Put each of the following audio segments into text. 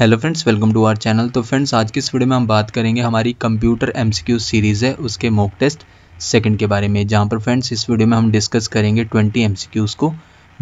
hello friends welcome to our channel तो friends आज की इस वीडियो में हम बात करेंगे हमारी कंप्यूटर एमसीक्यू सीरीज़ है उसके मॉक टेस्ट सेकंड के बारे में जहां पर फ्रेंड्स इस वीडियो में हम डिस्कस करेंगे 20 एमसीक्यूज़ को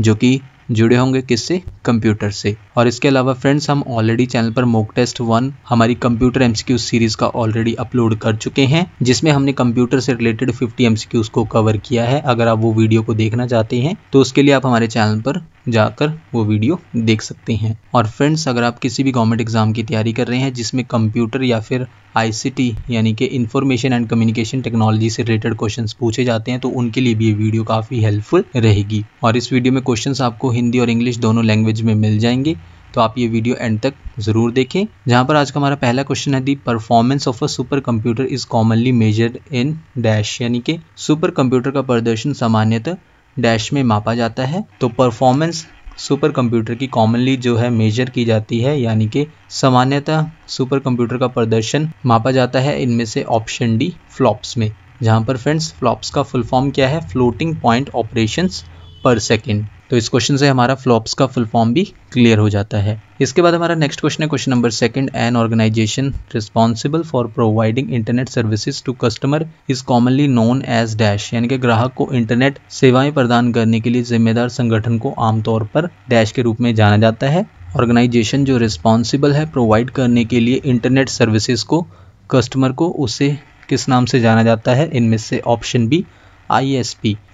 जो कि जुड़े होंगे किससे कंप्यूटर से और इसके अलावा फ्रेंड्स हम ऑलरेडी चैनल पर मोक टेस्ट वन हमारी कंप्यूटर एमसीक्यू सीरीज का ऑलरेडी अपलोड कर चुके हैं जिसमें हमने कंप्यूटर से रिलेटेड 50 एमसीक्यूज को कवर किया है अगर आप वो वीडियो को देखना चाहते हैं तो उसके लिए आप हमारे चैनल पर जाकर वो वीडियो देख सकते हैं और फ्रेंड्स अगर आप किसी भी गवर्नमेंट एग्जाम की तैयारी कर रहे हैं जिसमें कंप्यूटर या फिर आईसीटी यानी कि इंफॉर्मेशन एंड कम्युनिकेशन टेक्नोलॉजी से रिलेटेड क्वेश्चंस पूछे जाते हैं तो उनके लिए भी ये वीडियो काफ़ी हेल्पफुल रहेगी और इस वीडियो में क्वेश्चंस आपको हिंदी और इंग्लिश दोनों लैंग्वेज में मिल जाएंगे तो आप ये वीडियो एंड तक ज़रूर देखें जहाँ पर आज का हमारा पहला क्वेश्चन है the performance of a super computer is commonly measured in dash यानी कि सुपर कंप्यूटर का प्रदर्शन सामान्यतः डैश में मापा जाता है तो परफॉर्मेंस सुपर कंप्यूटर की कॉमनली जो है मेजर की जाती है यानी कि सामान्यतः सुपर कंप्यूटर का प्रदर्शन मापा जाता है इनमें से ऑप्शन डी फ्लॉप्स में जहाँ पर फ्रेंड्स फ्लॉप्स का फुल फॉर्म क्या है floating point operations per second तो इस क्वेश्चन से हमारा फ्लॉप्स का फुल फॉर्म भी क्लियर हो जाता है इसके बाद हमारा नेक्स्ट क्वेश्चन है question number second an organisation responsible for providing internet services to customer is commonly known as dash यानी कि ग्राहक को इंटरनेट सेवाएं प्रदान करने के लिए जिम्मेदार संगठन को आमतौर पर डैश के रूप में जाना जाता है ऑर्गेनाइजेशन जो रिस्पॉन्सिबल है प्रोवाइड करने के लिए इंटरनेट सर्विसेज को कस्टमर को उसे किस नाम से जाना जाता है इनमें से ऑप्शन बी आई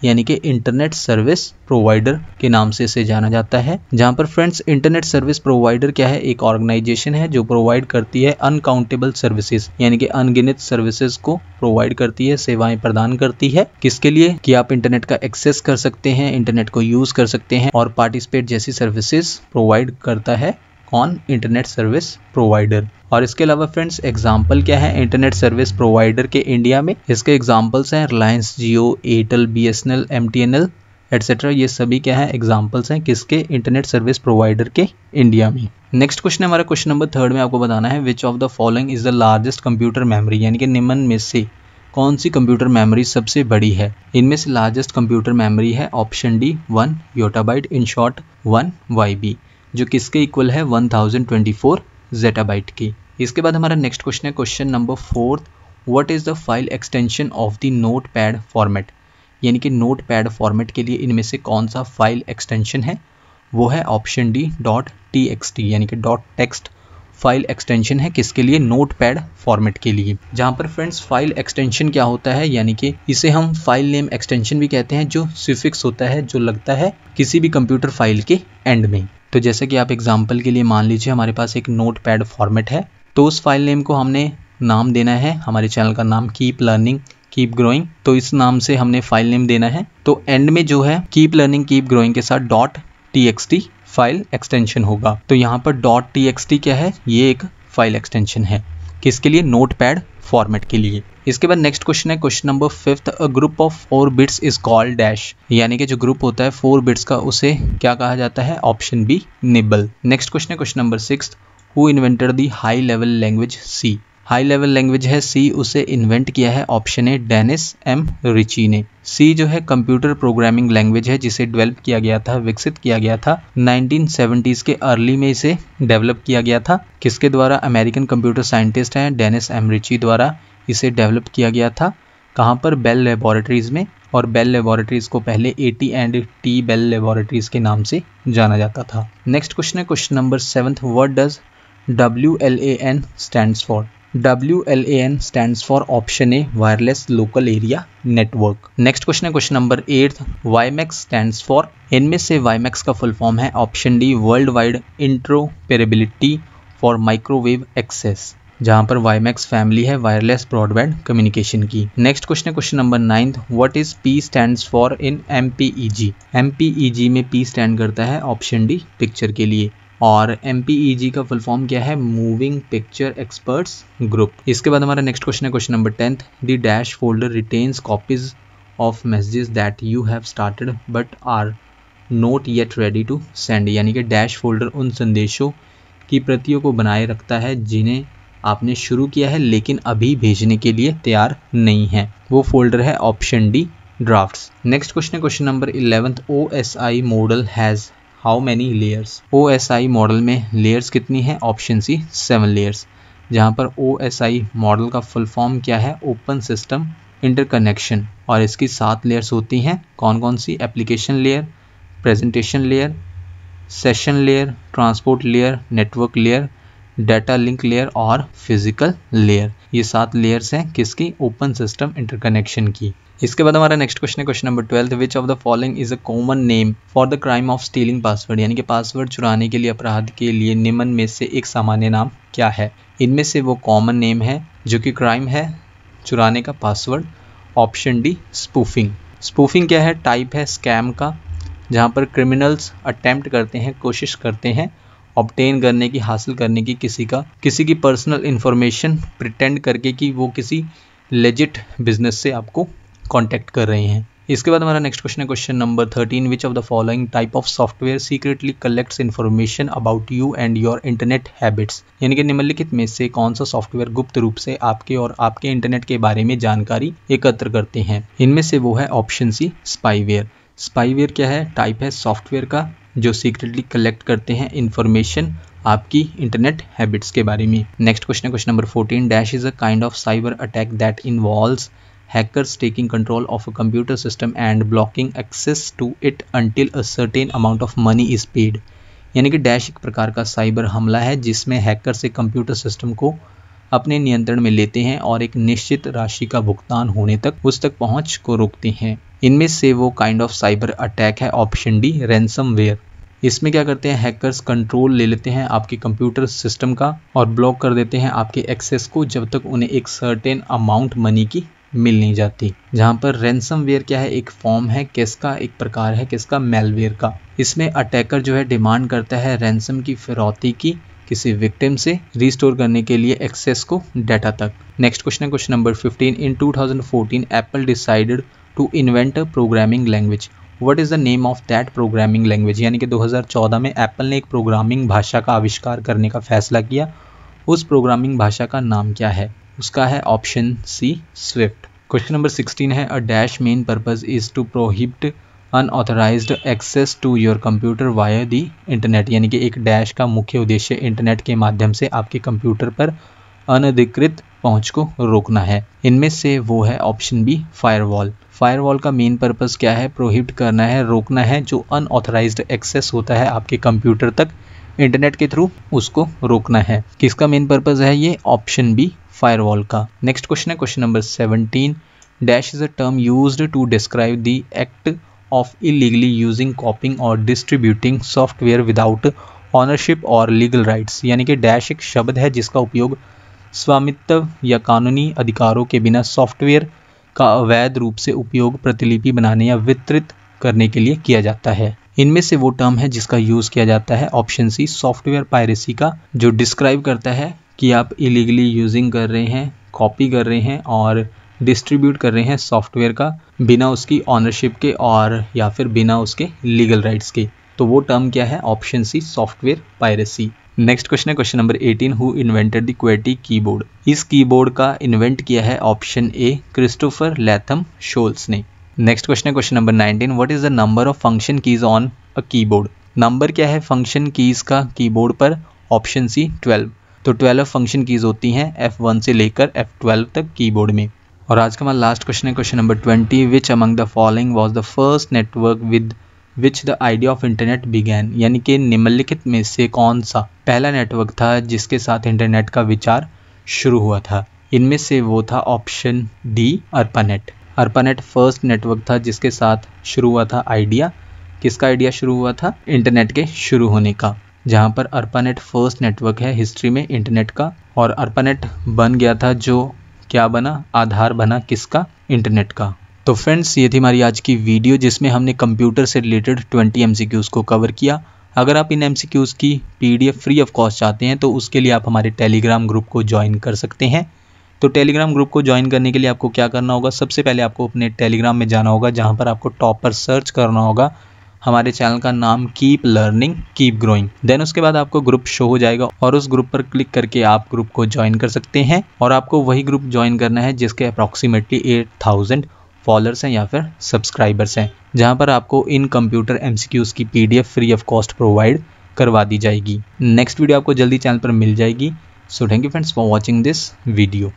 यानी कि इंटरनेट सर्विस प्रोवाइडर के नाम से इसे जाना जाता है जहाँ पर फ्रेंड्स इंटरनेट सर्विस प्रोवाइडर क्या है एक ऑर्गेनाइजेशन है जो प्रोवाइड करती है अनकाउंटेबल सर्विसेज यानी कि अनगिनित सर्विसेज को प्रोवाइड करती है सेवाएं प्रदान करती है किसके लिए कि आप इंटरनेट का एक्सेस कर सकते हैं इंटरनेट को यूज कर सकते हैं और पार्टिसिपेट जैसी सर्विसेज प्रोवाइड करता है ऑन इंटरनेट सर्विस प्रोवाइडर और इसके अलावा फ्रेंड्स एग्जाम्पल क्या है इंटरनेट सर्विस प्रोवाइडर के इंडिया में इसके एग्जाम्पल्स हैं Reliance Jio Airtel B S N L M T N L ये सभी क्या है एग्जाम्पल्स हैं किसके इंटरनेट सर्विस प्रोवाइडर के इंडिया में नेक्स्ट क्वेश्चन हमारा क्वेश्चन नंबर थर्ड में आपको बताना है which of the following is the largest computer memory यानी कि निम्न में से कौन सी कंप्यूटर मेमोरी सबसे बड़ी है इनमें से लार्जेस्ट कंप्यूटर मेमोरी है option D one yottabyte in short one Y B जो किसके इक्वल है 1024 थाउजेंड ट्वेंटी फोर जेटाबाइट की इसके बाद हमारा नेक्स्ट क्वेश्चन है question number fourth what is the file extension of the note pad format यानी कि नोट पैड फॉर्मेट के लिए इनमें से कौन सा फाइल एक्सटेंशन है वो है option D dot T X T यानी कि डॉट टेक्स्ट फाइल एक्सटेंशन है किसके लिए नोट पैड फॉर्मेट के लिए जहाँ पर फ्रेंड्स फाइल एक्सटेंशन क्या होता है यानी कि इसे हम फाइल नेम एक्सटेंशन भी कहते हैं जो सिफिक्स होता है जो लगता है किसी भी कंप्यूटर फाइल के एंड में तो जैसे कि आप एग्जाम्पल के लिए मान लीजिए हमारे पास एक नोट पैड फॉर्मेट है तो उस फाइल नेम को हमने नाम देना है हमारे चैनल का नाम कीप लर्निंग कीप ग्रोइंग तो इस नाम से हमने फाइल नेम देना है तो एंड में जो है कीप लर्निंग कीप ग्रोइंग के साथ dot T T file extension होगा तो यहाँ पर डॉट टी क्या है ये एक फाइल एक्सटेंशन है किसके लिए नोट पैड फॉर्मेट के लिए इसके बाद नेक्स्ट क्वेश्चन है question number fifth a group of four bits is called dash यानी कि जो ग्रुप होता है फोर बिट्स का उसे क्या कहा जाता है option B nibble next question है question number six who invented the high level language C high level language है सी उसे इन्वेंट किया है option A Dennis M Ritchie ने सी जो है कंप्यूटर प्रोग्रामिंग लैंग्वेज है जिसे डेवलप किया गया था विकसित किया गया था 1970s के अर्ली में इसे डेवलप किया गया था किसके द्वारा अमेरिकन कंप्यूटर साइंटिस्ट हैं डेनिस एम रिची द्वारा इसे डेवलप किया गया था कहाँ पर बेल लेबॉरेटरीज में और बेल लेबॉरेटरीज को पहले A T and T Bell laboratories के नाम से जाना जाता था नेक्स्ट क्वेश्चन है question number seven what does W L A N stand for W L N stands for option A wireless local area network next question है question number eight WiMAX stand for इनमें से WiMAX का full form है option D world wide interoperability for microwave access जहाँ पर WiMAX family है wireless broadband communication की next question है question number ninth what is P stand for in M P E G M P E G में P stand करता है option D picture के लिए और एम e का फुल फॉर्म क्या है मूविंग पिक्चर एक्सपर्ट्स ग्रुप इसके बाद हमारा नेक्स्ट क्वेश्चन है question number tenth the dash folder retains copies of messages that you have started but are not yet ready to send यानी कि dash folder उन संदेशों की प्रतियों को बनाए रखता है जिन्हें आपने शुरू किया है लेकिन अभी भेजने के लिए तैयार नहीं है वो फोल्डर है option D drafts next question है question number eleventh O S I model has how many layers O S I model में लेयर्स कितनी है ऑप्शन सी सेवन लेयर्स जहाँ पर ओ एस आई मॉडल का फुल फॉर्म क्या है open system interconnection और इसकी सात लेयर्स होती हैं कौन कौन सी application layer presentation layer session layer transport layer network layer data link layer और फिजिकल लेयर ये सात लेयर्स हैं किसकी ओपन सिस्टम इंटरकनेक्शन की इसके बाद हमारा नेक्स्ट क्वेश्चन है question number twelfth which of the following is a common name for the crime of stealing password यानी कि पासवर्ड चुराने के लिए अपराध के लिए निम्न में से एक सामान्य नाम क्या है इनमें से वो कॉमन नेम है जो कि क्राइम है चुराने का password option D spoofing spoofing क्या है टाइप है स्कैम का जहाँ पर क्रिमिनल्स अटैम्प्ट करते हैं कोशिश करते हैं ऑप्टेन करने की हासिल करने की किसी का किसी की पर्सनल इन्फॉर्मेशन प्रिटेंड करके कि वो किसी लेजिट बिजनेस से आपको कॉन्टैक्ट कर रहे हैं इसके बाद हमारा नेक्स्ट क्वेश्चन है question number thirteen which of the following type of software secretly collects information about you and your internet habits यानी कि निम्नलिखित में से कौन सा सॉफ्टवेयर गुप्त रूप से आपके और आपके इंटरनेट के बारे में जानकारी एकत्र करते हैं इनमें से वो है ऑप्शन सी स्पाईवेयर स्पाईवेयर क्या है टाइप है सॉफ्टवेयर का जो सीक्रेटली कलेक्ट करते हैं इन्फॉर्मेशन आपकी इंटरनेट हैबिट्स के बारे में नेक्स्ट क्वेश्चन है question number fourteen dash is a kind of cyber attack that involve hackers taking control of a computer system and blocking access to it until a certain amount of money is paid यानी कि dash एक प्रकार का cyber हमला है जिसमें hacker से computer system को अपने नियंत्रण में लेते हैं और एक निश्चित राशि का भुगतान होने तक उस तक पहुंच को रोकते हैं इनमें से वो काइंड ऑफ साइबर अटैक है ऑप्शन डी रैंसम इसमें क्या करते हैं हैकर्स कंट्रोल ले लेते हैं आपके कंप्यूटर सिस्टम का और ब्लॉक कर देते हैं आपके एक्सेस को जब तक उन्हें एक सर्टेन अमाउंट मनी की मिल नहीं जाती जहाँ पर रैनसम क्या है एक फॉर्म है किसका एक प्रकार है किसका मेलवेयर का इसमें अटैकर जो है डिमांड करता है रैनसम की फिरौती की किसी विक्टिम से रिस्टोर करने के लिए एक्सेस को डाटा तक नेक्स्ट क्वेश्चन है question number 15 in 2014 Apple decided to invent programming language what is the name of that programming language यानी कि 2014 में एप्पल ने एक प्रोग्रामिंग भाषा का आविष्कार करने का फैसला किया उस प्रोग्रामिंग भाषा का नाम क्या है उसका है option C swift question number 16 है a dash main purpose is to prohibit unauthorise access to your computer via the internet यानी कि एक डैश का मुख्य उद्देश्य इंटरनेट के माध्यम से आपके कंप्यूटर पर अनधिकृत पहुंच को रोकना है इनमें से वो है ऑप्शन बी फायरवॉल फायरवॉल का मेन पर्पस क्या है प्रोहिबिट करना है रोकना है जो अनऑथराइज एक्सेस होता है आपके कंप्यूटर तक इंटरनेट के थ्रू उसको रोकना है किसका मेन पर्पस है ये ऑप्शन बी फायरवॉल का नेक्स्ट क्वेश्चन है question number seventeen dash is a term use to describe the act of illegally using copying or distributing software without ownership or legal rights यानी कि dash एक शब्द है जिसका उपयोग स्वामित्व या कानूनी अधिकारों के बिना सॉफ्टवेयर का अवैध रूप से उपयोग प्रतिलिपि बनाने या वितरित करने के लिए किया जाता है इनमें से वो टर्म है जिसका यूज़ किया जाता है ऑप्शन सी सॉफ्टवेयर पायरेसी का जो डिस्क्राइब करता है कि आप इलीगली यूजिंग कर रहे हैं कॉपी कर रहे हैं और डिस्ट्रीब्यूट कर रहे हैं सॉफ्टवेयर का बिना उसकी ऑनरशिप के और या फिर बिना उसके लीगल राइट्स के तो वो टर्म क्या है option C software piracy next question है question number 18 who invented the क्वेटी कीबोर्ड इस कीबोर्ड का इन्वेंट किया है option A Christopher Latham Sholes ने नेक्स्ट क्वेश्चन है question number 19 what is the number of function keys on a keyboard नंबर क्या है फंक्शन कीज का कीबोर्ड पर ऑप्शन सी 12 तो 12 फंक्शन कीज होती हैं एफ से लेकर एफ तक की में और आज का हमारा लास्ट क्वेश्चन है question number twenty which among the following was the first network with which the idea of internet began यानी कि निम्नलिखित में से कौन सा पहला नेटवर्क था जिसके साथ इंटरनेट का विचार शुरू हुआ था इनमें से वो था option D ARPANET ARPANET first network था जिसके साथ शुरू हुआ था आइडिया किसका आइडिया शुरू हुआ था इंटरनेट के शुरू होने का जहाँ पर अर्पानेट फर्स्ट नेटवर्क है हिस्ट्री में इंटरनेट का और अर्पानेट बन गया था जो क्या बना आधार बना किसका इंटरनेट का तो फ्रेंड्स ये थी हमारी आज की वीडियो जिसमें हमने कंप्यूटर से रिलेटेड 20 एम को कवर किया अगर आप इन एम की पी फ्री ऑफ कॉस्ट चाहते हैं तो उसके लिए आप हमारे टेलीग्राम ग्रुप को ज्वाइन कर सकते हैं तो टेलीग्राम ग्रुप को ज्वाइन करने के लिए आपको क्या करना होगा सबसे पहले आपको अपने टेलीग्राम में जाना होगा जहाँ पर आपको टॉप पर सर्च करना होगा हमारे चैनल का नाम keep learning keep growing then उसके बाद आपको ग्रुप शो हो जाएगा और उस ग्रुप पर क्लिक करके आप ग्रुप को ज्वाइन कर सकते हैं और आपको वही ग्रुप ज्वाइन करना है जिसके अप्रॉक्सीमेटली एट थाउजेंड फॉलोअर्स हैं या फिर सब्सक्राइबर्स हैं जहां पर आपको इन कंप्यूटर एमसीक्यूज़ की PDF free of cost provide करवा दी जाएगी नेक्स्ट वीडियो आपको जल्दी चैनल पर मिल जाएगी so thank you friends for watching this video